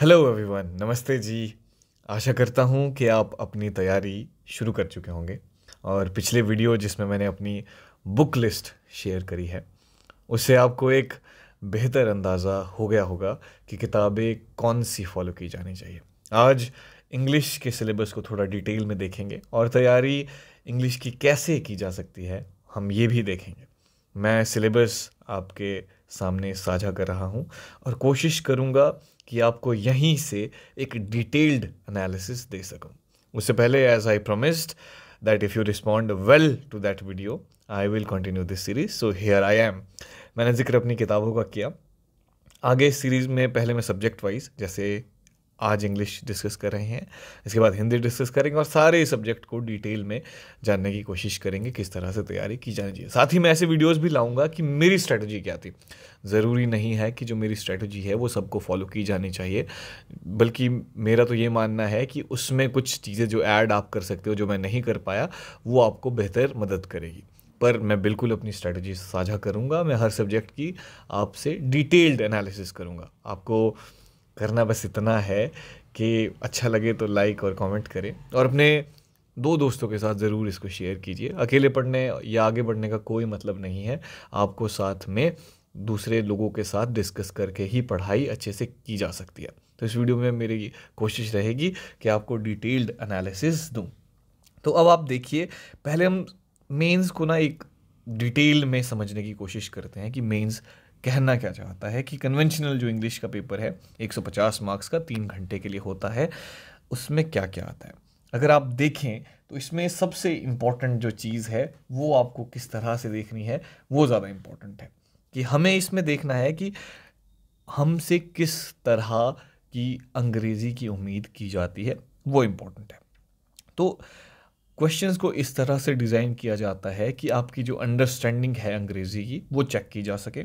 hello everyone नमस्ते जी आशा करता हूँ कि आप अपनी तैयारी शुरू कर चुके होंगे और पिछले वीडियो जिसमें मैंने अपनी बुक लिस्ट शेयर करी है उससे आपको एक बेहतर अंदाज़ा हो गया होगा कि किताबें कौन सी फॉलो की जानी चाहिए आज इंग्लिश के सिलेबस को थोड़ा डिटेल में देखेंगे और तैयारी इंग्लिश की कैसे की जा सकती है हम ये भी देखेंगे मैं सिलेबस आपके सामने साझा कर रहा हूँ और कोशिश करूँगा कि आपको यहीं से एक डिटेल्ड एनालिसिस दे सकूँ उससे पहले as I promised that if you respond well to that video I will continue this series so here I am मैंने जिक्र अपनी किताबों का किया आगे सीरीज़ में पहले मैं सब्जेक्ट वाइज जैसे आज इंग्लिश डिस्कस कर रहे हैं इसके बाद हिंदी डिस्कस करेंगे और सारे सब्जेक्ट को डिटेल में जानने की कोशिश करेंगे किस तरह से तैयारी की जानी चाहिए साथ ही मैं ऐसे वीडियोस भी लाऊंगा कि मेरी स्ट्रैटेजी क्या थी ज़रूरी नहीं है कि जो मेरी स्ट्रैटेजी है वो सबको फॉलो की जानी चाहिए बल्कि मेरा तो ये मानना है कि उसमें कुछ चीज़ें जो ऐड आप कर सकते हो जो मैं नहीं कर पाया वो आपको बेहतर मदद करेगी पर मैं बिल्कुल अपनी स्ट्रैटेजी साझा करूँगा मैं हर सब्जेक्ट की आपसे डिटेल्ड एनालिसिस करूँगा आपको करना बस इतना है कि अच्छा लगे तो लाइक और कमेंट करें और अपने दो दोस्तों के साथ ज़रूर इसको शेयर कीजिए अकेले पढ़ने या आगे बढ़ने का कोई मतलब नहीं है आपको साथ में दूसरे लोगों के साथ डिस्कस करके ही पढ़ाई अच्छे से की जा सकती है तो इस वीडियो में मेरी कोशिश रहेगी कि आपको डिटेल्ड एनालिसिस दूँ तो अब आप देखिए पहले हम मेंस को ना एक डिटेल में समझने की कोशिश करते हैं कि मेंस कहना क्या चाहता है कि कन्वेंशनल जो इंग्लिश का पेपर है 150 मार्क्स का तीन घंटे के लिए होता है उसमें क्या क्या आता है अगर आप देखें तो इसमें सबसे इम्पॉर्टेंट जो चीज़ है वो आपको किस तरह से देखनी है वो ज़्यादा इम्पॉर्टेंट है कि हमें इसमें देखना है कि हमसे किस तरह की अंग्रेज़ी की उम्मीद की जाती है वो इम्पॉर्टेंट है तो क्वेश्चंस को इस तरह से डिज़ाइन किया जाता है कि आपकी जो अंडरस्टैंडिंग है अंग्रेज़ी की वो चेक की जा सके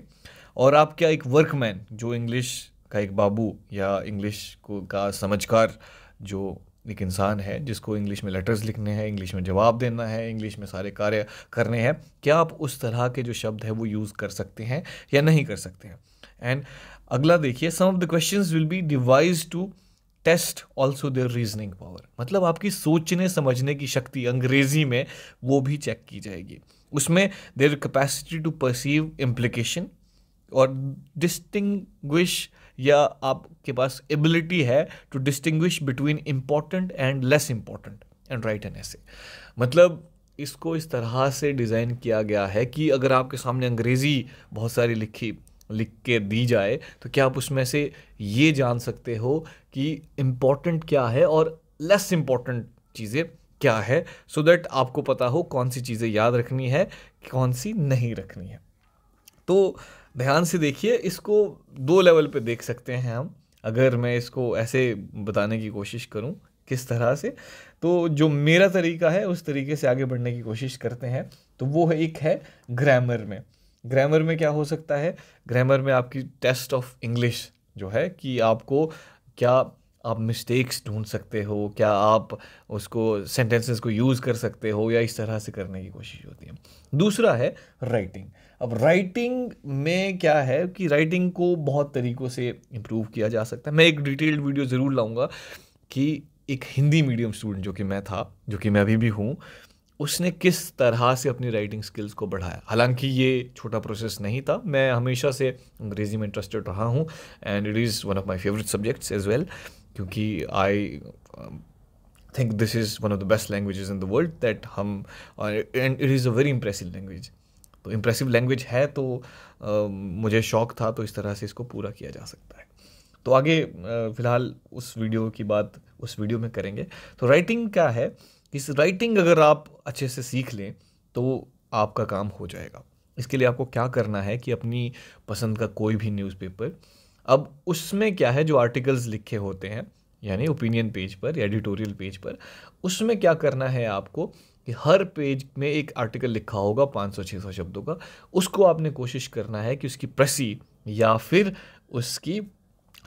और आप क्या एक वर्कमैन जो इंग्लिश का एक बाबू या इंग्लिश को का समझकार जो एक इंसान है जिसको इंग्लिश में लेटर्स लिखने हैं इंग्लिश में जवाब देना है इंग्लिश में सारे कार्य करने हैं क्या आप उस तरह के जो शब्द हैं वो यूज़ कर सकते हैं या नहीं कर सकते हैं एंड अगला देखिए some of the question will be devised to test also their reasoning power मतलब आपकी सोचने समझने की शक्ति अंग्रेजी में वो भी चेक की जाएगी उसमें their capacity to perceive implication और डिस्टिंग्विश या आपके पास एबिलिटी है to distinguish between important and less important and right an ऐसे मतलब इसको इस तरह से डिज़ाइन किया गया है कि अगर आपके सामने अंग्रेज़ी बहुत सारी लिखी लिख के दी जाए तो क्या आप उसमें से ये जान सकते हो कि इम्पॉर्टेंट क्या है और लेस इम्पॉर्टेंट चीज़ें क्या है सो so दैट आपको पता हो कौन सी चीज़ें याद रखनी है कौन सी नहीं रखनी है तो ध्यान से देखिए इसको दो लेवल पे देख सकते हैं हम अगर मैं इसको ऐसे बताने की कोशिश करूं किस तरह से तो जो मेरा तरीका है उस तरीके से आगे बढ़ने की कोशिश करते हैं तो वो है एक है ग्रामर में ग्रामर में क्या हो सकता है ग्रामर में आपकी टेस्ट ऑफ इंग्लिश जो है कि आपको क्या आप मिस्टेक्स ढूंढ सकते हो क्या आप उसको सेंटेंसेस को यूज़ कर सकते हो या इस तरह से करने की कोशिश होती है दूसरा है राइटिंग अब राइटिंग में क्या है कि राइटिंग को बहुत तरीक़ों से इम्प्रूव किया जा सकता है मैं एक डिटेल्ड वीडियो ज़रूर लाऊंगा कि एक हिंदी मीडियम स्टूडेंट जो कि मैं था जो कि मैं अभी भी हूँ उसने किस तरह से अपनी राइटिंग स्किल्स को बढ़ाया हालांकि ये छोटा प्रोसेस नहीं था मैं हमेशा से अंग्रेज़ी में इंटरेस्टेड रहा हूँ and it is one of my favourite subjects as well क्योंकि I think this is one of the best language in the world that हम and it is a very impressive language तो impressive language है तो uh, मुझे शौक था तो इस तरह से इसको पूरा किया जा सकता है तो आगे uh, फ़िलहाल उस वीडियो की बात उस वीडियो में करेंगे तो राइटिंग क्या है इस राइटिंग अगर आप अच्छे से सीख लें तो आपका काम हो जाएगा इसके लिए आपको क्या करना है कि अपनी पसंद का कोई भी न्यूज़पेपर अब उसमें क्या है जो आर्टिकल्स लिखे होते हैं यानी ओपिनियन पेज पर या एडिटोरियल पेज पर उसमें क्या करना है आपको कि हर पेज में एक आर्टिकल लिखा होगा 500-600 शब्दों का उसको आपने कोशिश करना है कि उसकी प्रसी या फिर उसकी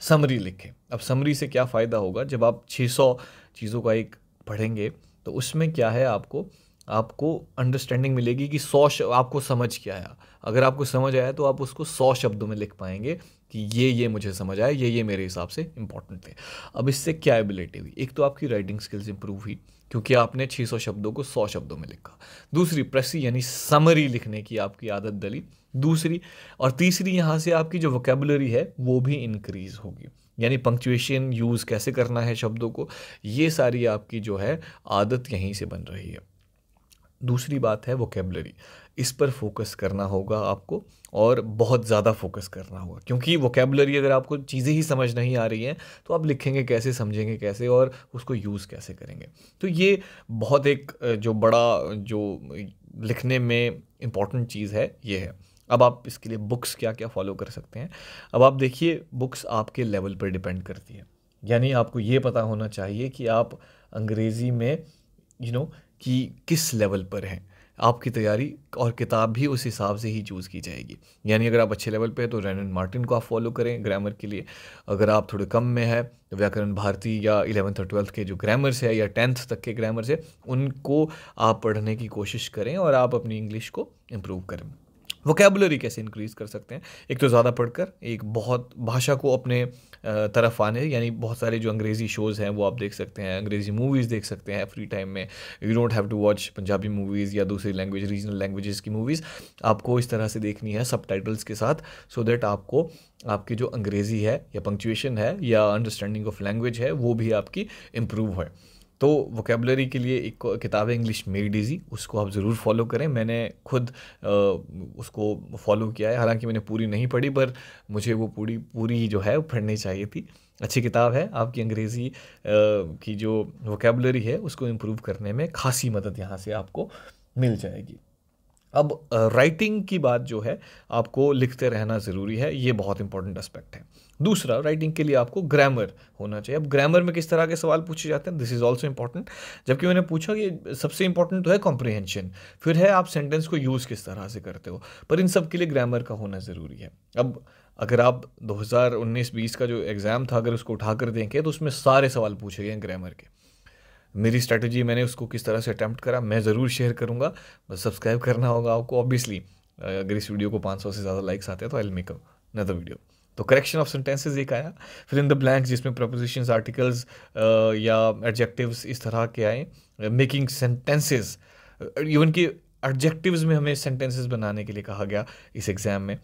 समरी लिखें अब समरी से क्या फ़ायदा होगा जब आप 600 चीज़ों का एक पढ़ेंगे तो उसमें क्या है आपको आपको अंडरस्टैंडिंग मिलेगी कि सौ आपको समझ क्या आया अगर आपको समझ आया तो आप उसको सौ शब्दों में लिख पाएंगे कि ये ये मुझे समझ आया ये ये मेरे हिसाब से इंपॉर्टेंट थे अब इससे क्या एबिलिटी हुई एक तो आपकी राइटिंग स्किल्स इंप्रूव हुई क्योंकि आपने 600 शब्दों को 100 शब्दों में लिखा दूसरी प्रसी यानी समरी लिखने की आपकी आदत डली दूसरी और तीसरी यहाँ से आपकी जो वोकेबुलरी है वो भी इंक्रीज होगी यानी पंक्चुएशन यूज़ कैसे करना है शब्दों को ये सारी आपकी जो है आदत यहीं से बन रही है दूसरी बात है वोकेबलरी इस पर फोकस करना होगा आपको और बहुत ज़्यादा फोकस करना होगा क्योंकि वोकेबलरी अगर आपको चीज़ें ही समझ नहीं आ रही हैं तो आप लिखेंगे कैसे समझेंगे कैसे और उसको यूज़ कैसे करेंगे तो ये बहुत एक जो बड़ा जो लिखने में इम्पॉर्टेंट चीज़ है ये है अब आप इसके लिए बुक्स क्या क्या फॉलो कर सकते हैं अब आप देखिए बुक्स आपके लेवल पर डिपेंड करती है यानी आपको ये पता होना चाहिए कि आप अंग्रेज़ी में यू you नो know, कि किस लेवल पर हैं आपकी तैयारी और किताब भी उस हिसाब से ही चूज़ की जाएगी यानी अगर आप अच्छे लेवल पे हैं तो रैनन मार्टिन को आप फॉलो करें ग्रामर के लिए अगर आप थोड़े कम में है तो व्याकरण भारती या इलेवंथ और ट्वेल्थ के जो ग्रामर्स है या टेंथ तक के ग्रामर्स है उनको आप पढ़ने की कोशिश करें और आप अपनी इंग्लिश को इम्प्रूव करें वोकेबलरी कैसे इंक्रीज़ कर सकते हैं एक तो ज़्यादा पढ़कर एक बहुत भाषा को अपने तरफ आने यानी बहुत सारे जो अंग्रेज़ी शोज़ हैं वो आप देख सकते हैं अंग्रेज़ी मूवीज़ देख सकते हैं फ्री टाइम में you don't have to watch Punjabi movies या दूसरी लैंग्वेज रीजनल लैंग्वेज़ की मूवीज़ आपको इस तरह से देखनी है सब के साथ सो so दैट आपको आपकी जो अंग्रेज़ी है या पंक्चुएशन है या अंडरस्टैंडिंग ऑफ लैंग्वेज है वो भी आपकी इम्प्रूव है तो वोकेबलरी के लिए एक किताब है इंग्लिश मेड इज़ी उसको आप ज़रूर फॉलो करें मैंने खुद आ, उसको फॉलो किया है हालांकि मैंने पूरी नहीं पढ़ी पर मुझे वो पूरी पूरी जो है पढ़नी चाहिए थी अच्छी किताब है आपकी अंग्रेज़ी की जो वोकेबलरी है उसको इम्प्रूव करने में खासी मदद यहाँ से आपको मिल जाएगी अब राइटिंग की बात जो है आपको लिखते रहना ज़रूरी है ये बहुत इंपॉर्टेंट एस्पेक्ट है दूसरा राइटिंग के लिए आपको ग्रामर होना चाहिए अब ग्रामर में किस तरह के सवाल पूछे जाते हैं दिस इज़ ऑल्सो इम्पॉर्टेंट जबकि मैंने पूछा कि सबसे इंपॉर्टेंट तो है कॉम्प्रिहेंशन फिर है आप सेंटेंस को यूज़ किस तरह से करते हो पर इन सब के लिए ग्रामर का होना ज़रूरी है अब अगर आप 2019-20 का जो एग्ज़ाम था अगर उसको उठा कर देखें तो उसमें सारे सवाल पूछे गए हैं ग्रामर के मेरी स्ट्रैटेजी मैंने उसको किस तरह से अटैम्प्ट करा मैं ज़रूर शेयर करूँगा बस सब्सक्राइब करना होगा आपको ऑब्वियसली अगर इस वीडियो को 500 से ज़्यादा लाइक्स आते हैं तो आई मेक अनदर वीडियो तो करेक्शन ऑफ सेंटेंसेज एक आया फिर इन द ब्लैंक्स जिसमें प्रपोजिशंस आर्टिकल्स या एडजेक्टिव्स इस तरह के आए मेकिंग सेंटेंसेज इवन कि एडजेक्टिव्स में हमें सेंटेंसेज बनाने के लिए कहा गया इस एग्ज़ाम में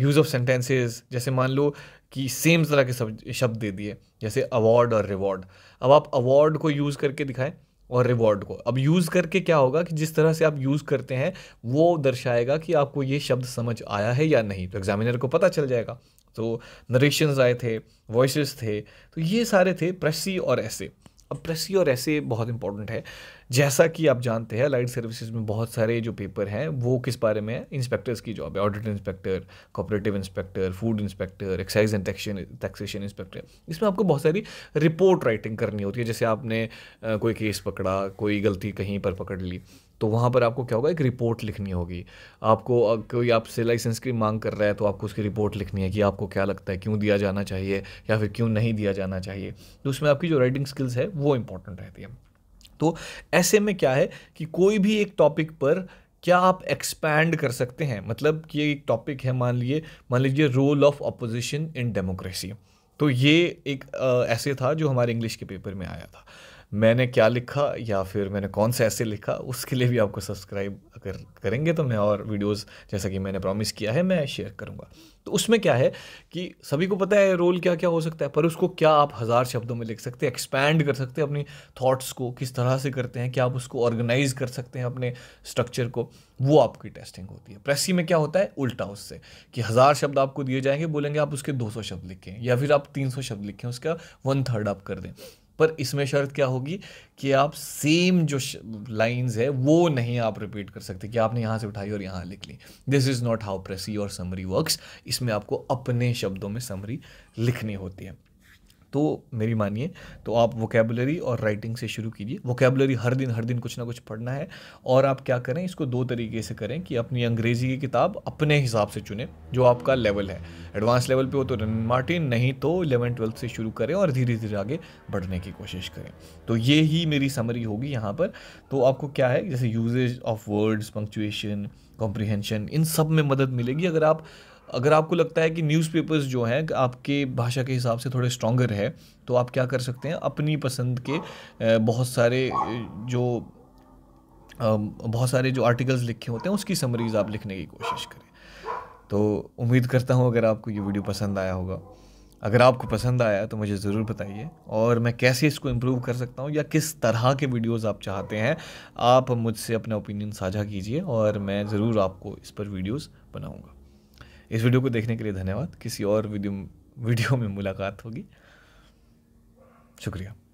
यूज़ ऑफ सेंटेंसेज जैसे मान लो कि सेम तरह के शब्द दे दिए जैसे अवार्ड और रिवॉर्ड अब आप अवार्ड को यूज़ करके दिखाएं और रिवॉर्ड को अब यूज़ करके क्या होगा कि जिस तरह से आप यूज़ करते हैं वो दर्शाएगा कि आपको ये शब्द समझ आया है या नहीं तो एग्जामिनर को पता चल जाएगा तो नरेशंस आए थे वॉइस थे तो ये सारे थे प्रेसी और ऐसे अब प्रेसी और ऐसे बहुत इंपॉर्टेंट है जैसा कि आप जानते हैं लाइट सर्विसेज में बहुत सारे जो पेपर हैं वो किस बारे में है इंस्पेक्टर्स की जॉब है audit inspector cooperative inspector food inspector excise and taxation taxation inspector इसमें आपको बहुत सारी रिपोर्ट राइटिंग करनी होती है जैसे आपने कोई केस पकड़ा कोई गलती कहीं पर पकड़ ली तो वहाँ पर आपको क्या होगा एक रिपोर्ट लिखनी होगी आपको कोई आपसे लाइसेंस की मांग कर रहा है तो आपको उसकी रिपोर्ट लिखनी है कि आपको क्या लगता है क्यों दिया जाना चाहिए या फिर क्यों नहीं दिया जाना चाहिए तो उसमें आपकी जो राइटिंग स्किल्स है वो इंपॉर्टेंट रहती है तो ऐसे में क्या है कि कोई भी एक टॉपिक पर क्या आप एक्सपैंड कर सकते हैं मतलब कि एक टॉपिक है मान लीजिए मान लीजिए role of opposition in democracy तो ये एक आ, ऐसे था जो हमारे इंग्लिश के पेपर में आया था मैंने क्या लिखा या फिर मैंने कौन सा ऐसे लिखा उसके लिए भी आपको सब्सक्राइब अगर करेंगे तो मैं और वीडियोस जैसा कि मैंने प्रॉमिस किया है मैं शेयर करूँगा तो उसमें क्या है कि सभी को पता है रोल क्या क्या हो सकता है पर उसको क्या आप हज़ार शब्दों में लिख सकते हैं एक्सपैंड कर सकते हैं अपनी थाट्स को किस तरह से करते हैं क्या आप उसको ऑर्गेनाइज कर सकते हैं अपने स्ट्रक्चर को वो आपकी टेस्टिंग होती है प्रेसी में क्या होता है उल्टा उससे कि हज़ार शब्द आपको दिए जाएंगे बोलेंगे आप उसके दो शब्द लिखें या फिर आप तीन शब्द लिखें उसका वन थर्ड आप कर दें पर इसमें शर्त क्या होगी कि आप सेम जो लाइंस है वो नहीं आप रिपीट कर सकते कि आपने यहाँ से उठाई और यहाँ लिख ली this is not how precis और समरी वर्क्स इसमें आपको अपने शब्दों में समरी लिखनी होती है तो मेरी मानिए तो आप वोकेबलरी और राइटिंग से शुरू कीजिए वोकेबलरी हर दिन हर दिन कुछ ना कुछ पढ़ना है और आप क्या करें इसको दो तरीके से करें कि अपनी अंग्रेज़ी की किताब अपने हिसाब से चुनें जो आपका लेवल है एडवांस लेवल पे हो तो रन मार्टिन नहीं तो इलेवन ट्वेल्थ से शुरू करें और धीरे धीरे आगे बढ़ने की कोशिश करें तो ये ही मेरी समरी होगी यहाँ पर तो आपको क्या है जैसे usages of words punctuation comprehension इन सब में मदद मिलेगी अगर आप अगर आपको लगता है कि न्यूज़पेपर्स जो हैं आपके भाषा के हिसाब से थोड़े स्ट्रॉन्गर है तो आप क्या कर सकते हैं अपनी पसंद के बहुत सारे जो बहुत सारे जो आर्टिकल्स लिखे होते हैं उसकी समरीज आप लिखने की कोशिश करें तो उम्मीद करता हूँ अगर आपको ये वीडियो पसंद आया होगा अगर आपको पसंद आया तो मुझे ज़रूर बताइए और मैं कैसे इसको इम्प्रूव कर सकता हूँ या किस तरह के वीडियोस आप चाहते हैं आप मुझसे अपना ओपिनियन साझा कीजिए और मैं ज़रूर आपको इस पर वीडियोस बनाऊँगा इस वीडियो को देखने के लिए धन्यवाद किसी और वीडियो वीडियो में मुलाकात होगी शुक्रिया